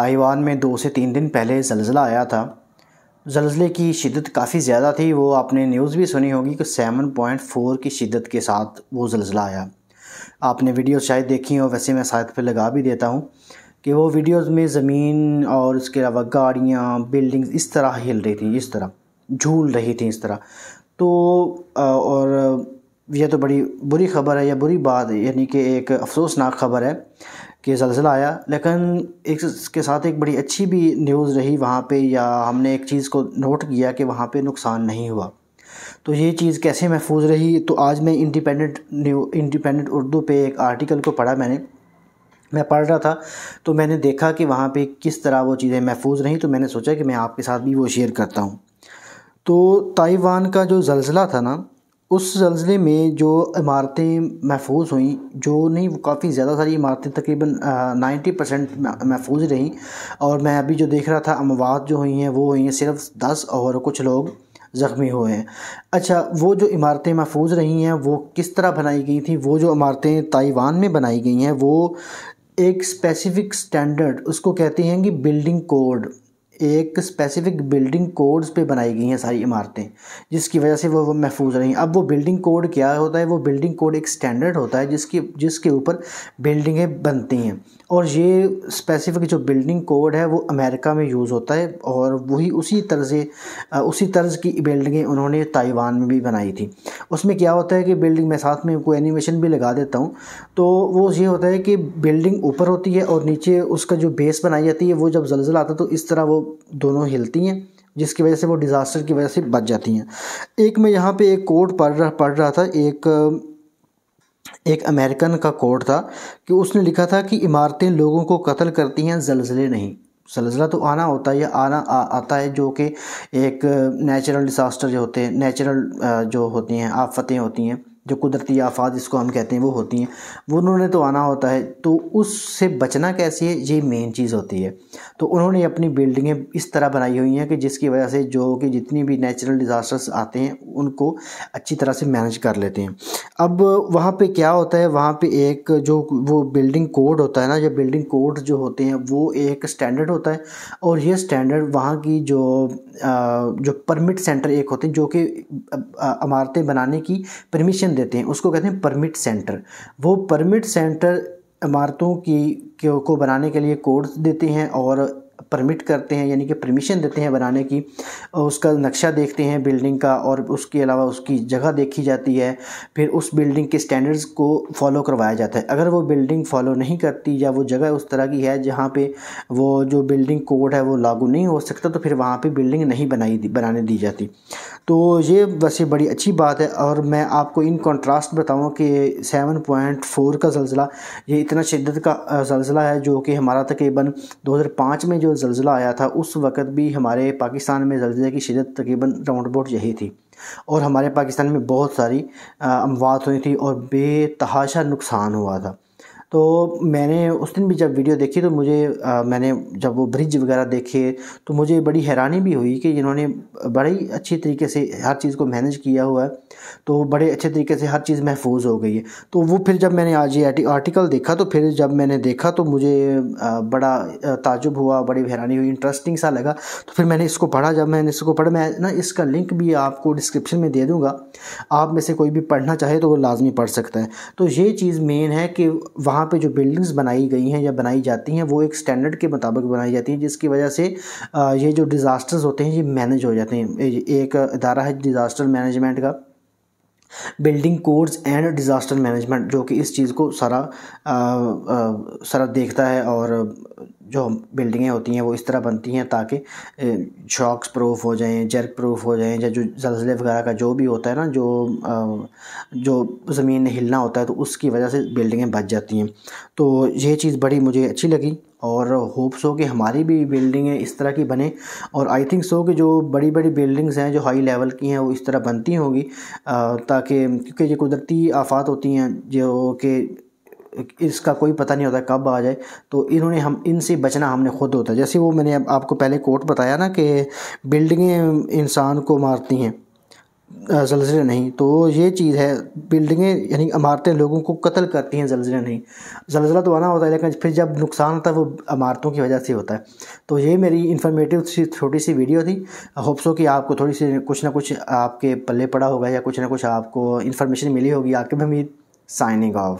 Taiwan में दो से तीन दिन पहले जलजिला आया था जलजिले की शिदत काफ़ी ज़्यादा थी वो आपने न्यूज़ भी सुनी होगी कि सेवन पॉइंट फोर की शिदत के साथ वो जलजिला आया आपने वीडियो शायद देखी हो वैसे मैं साइट पे लगा भी देता हूँ कि वो वीडियोस में ज़मीन और उसके अलावा गाड़ियाँ बिल्डिंग्स इस तरह हिल रही थी इस तरह झूल रही थी इस तरह तो और यह तो बड़ी बुरी खबर है या बुरी बात यानी कि एक अफसोसनाक खबर है कि ज़लज़ला आया लेकिन एक इसके साथ एक बड़ी अच्छी भी न्यूज़ रही वहाँ पे या हमने एक चीज़ को नोट किया कि वहाँ पे नुकसान नहीं हुआ तो ये चीज़ कैसे महफूज रही तो आज मैं इंडिपेंडेंट न्यू इंडिपेंडेंट उर्दू पे एक आर्टिकल को पढ़ा मैंने मैं पढ़ रहा था तो मैंने देखा कि वहाँ पे किस तरह वो चीज़ें महफूज रहीं तो मैंने सोचा कि मैं आपके साथ भी वो शेयर करता हूँ तो ताइवान का जो जलजिला था ना उस ज़लज़ले में जो इमारतें महफूज़ हुईं जो नहीं वो काफ़ी ज़्यादा सारी इमारतें तकरीबन नाइन्टी परसेंट महफूज़ रहीं और मैं अभी जो देख रहा था अमवात जो हुई हैं वो हुई हैं सिर्फ दस और कुछ लोग ज़ख्मी हुए हैं अच्छा वो जो इमारतें महफूज रही हैं वो किस तरह बनाई गई थी वो जो इमारतें ताइवान में बनाई गई हैं वो एक स्पेसिफ़िक स्टैंडर्ड उसको कहते हैं कि बिल्डिंग कोड एक स्पेसिफिक बिल्डिंग कोड्स पे बनाई गई हैं सारी इमारतें जिसकी वजह से वो, वो महफूज रही अब वो बिल्डिंग कोड क्या होता है वो बिल्डिंग कोड एक स्टैंडर्ड होता है जिसकी जिसके ऊपर बिल्डिंगें बनती हैं और ये स्पेसिफिक जो बिल्डिंग कोड है वो अमेरिका में यूज़ होता है और वही उसी तर्ज उसी तर्ज की बिल्डिंगें उन्होंने ताइवान में भी बनाई थी उसमें क्या होता है कि बिल्डिंग मैं साथ में कोई एनिमेशन भी लगा देता हूँ तो वो ये होता है कि बिल्डिंग ऊपर होती है और नीचे उसका जो बेस बनाई जाती है वो जब जलजला आता है तो इस तरह वो दोनों हिलती हैं जिसकी वजह से वो डिज़ास्टर की वजह से बच जाती हैं एक मैं यहाँ पे एक कोर्ट पढ़ रहा पढ़ रहा था एक एक अमेरिकन का कोर्ट था कि उसने लिखा था कि इमारतें लोगों को कत्ल करती हैं जलजले नहीं जलजला तो आना होता है या आना आ, आता है जो कि एक नेचुरल डिज़ास्टर जो होते हैं नेचुरल जो होती हैं आफतें होती हैं जो कुदरती आफात जिसको हम कहते हैं वो होती हैं वो उन्होंने तो आना होता है तो उससे बचना कैसे है ये मेन चीज़ होती है तो उन्होंने अपनी बिल्डिंगें इस तरह बनाई हुई हैं कि जिसकी वजह से जो कि जितनी भी नेचुरल डिज़ास्टर्स आते हैं उनको अच्छी तरह से मैनेज कर लेते हैं अब वहाँ पर क्या होता है वहाँ पर एक जो वो बिल्डिंग कोड होता है ना जो बिल्डिंग कोड जो होते हैं वो एक स्टैंडर्ड होता है और ये स्टैंडर्ड वहाँ की जो जो परमिट सेंटर एक होते हैं जो कि इमारतें बनाने की परमिशन देते हैं उसको कहते हैं परमिट सेंटर वो परमिट सेंटर इमारतों की को बनाने के लिए कोड्स देते हैं और परमिट करते हैं यानी कि परमिशन देते हैं बनाने की उसका नक्शा देखते हैं बिल्डिंग का और उसके अलावा उसकी जगह देखी जाती है फिर उस बिल्डिंग के स्टैंडर्ड्स को फॉलो करवाया जाता है अगर वो बिल्डिंग फॉलो नहीं करती या वो जगह उस तरह की है जहाँ पर वो जो बिल्डिंग कोड है वो लागू नहीं हो सकता तो फिर वहाँ पर बिल्डिंग नहीं बनाई बनाने दी जाती तो ये वैसे बड़ी अच्छी बात है और मैं आपको इन कॉन्ट्रास्ट बताऊँ कि सेवन पॉइंट फोर का जलसला ये इतना शिद्दत का जलसला है जो कि हमारा तकरीबन दो हज़ार पाँच में जो जलजिला आया था उस वक़्त भी हमारे पाकिस्तान में जलजिले की शिदत तकरीबन राउंड अबाउट यही थी और हमारे पाकिस्तान में बहुत सारी अमवात हुई थी और बेतहाशा नुकसान हुआ था तो मैंने उस दिन भी जब वीडियो देखी तो मुझे आ, मैंने जब वो ब्रिज वगैरह देखे तो मुझे बड़ी हैरानी भी हुई कि इन्होंने बड़े ही अच्छी तरीके से हर चीज़ को मैनेज किया हुआ है तो बड़े अच्छे तरीके से हर चीज़ महफूज हो गई है तो वो फिर जब मैंने आज ये आर्टिकल देखा तो फिर जब मैंने देखा तो मुझे बड़ा ताजुब हुआ बड़ी हैरानी हुई इंटरेस्टिंग सा लगा तो फिर मैंने इसको पढ़ा जब मैंने इसको पढ़ा मैं ना इसका लिंक भी आपको डिस्क्रिप्शन में दे दूँगा आप में से कोई भी पढ़ना चाहे तो वो लाजमी पढ़ सकता है तो ये चीज़ मेन है कि वहाँ वहाँ पे जो बिल्डिंग्स बनाई गई हैं या बनाई जाती हैं वो एक स्टैंडर्ड के मुताबिक बनाई जाती हैं जिसकी वजह से ये जो डिज़ास्टर्स होते हैं ये मैनेज हो जाते हैं एक अदारा है डिज़ास्टर मैनेजमेंट का building codes and disaster management जो कि इस चीज़ को सारा आ, आ, सारा देखता है और जो बिल्डिंगें होती हैं वो इस तरह बनती हैं ताकि शॉक्स प्रूफ हो जाएं जर्क प्रूफ हो जाएं या जो जल्जले वगैरह का जो भी होता है ना जो जो ज़मीन हिलना होता है तो उसकी वजह से बिल्डिंगें बच जाती हैं तो ये चीज़ बड़ी मुझे अच्छी लगी और होप्स हो कि हमारी भी बिल्डिंगें इस तरह की बने और आई थिंक सो कि जो बड़ी बड़ी बिल्डिंग्स हैं जो हाई लेवल की हैं वो इस तरह बनती होंगी ताकि क्योंकि ये कुदरती आफात होती हैं जो कि इसका कोई पता नहीं होता कब आ जाए तो इन्होंने हम इनसे बचना हमने खुद होता है जैसे वो मैंने आपको पहले कोर्ट बताया ना कि बिल्डिंगें इंसान को मारती हैं जलजिले नहीं तो ये चीज़ है बिल्डिंगें यानी इमारतें लोगों को कत्ल करती हैं जलजिले नहीं जलजिला तो आना होता है लेकिन फिर जब नुकसान होता है वो इमारतों की वजह से होता है तो ये मेरी इन्फॉर्मेटिव सी छोटी सी वीडियो थी होप्सो कि आपको थोड़ी सी कुछ ना कुछ आपके पल्ले पड़ा होगा या कुछ ना कुछ आपको इन्फॉर्मेशन मिली होगी आके भी साइनिंग ऑफ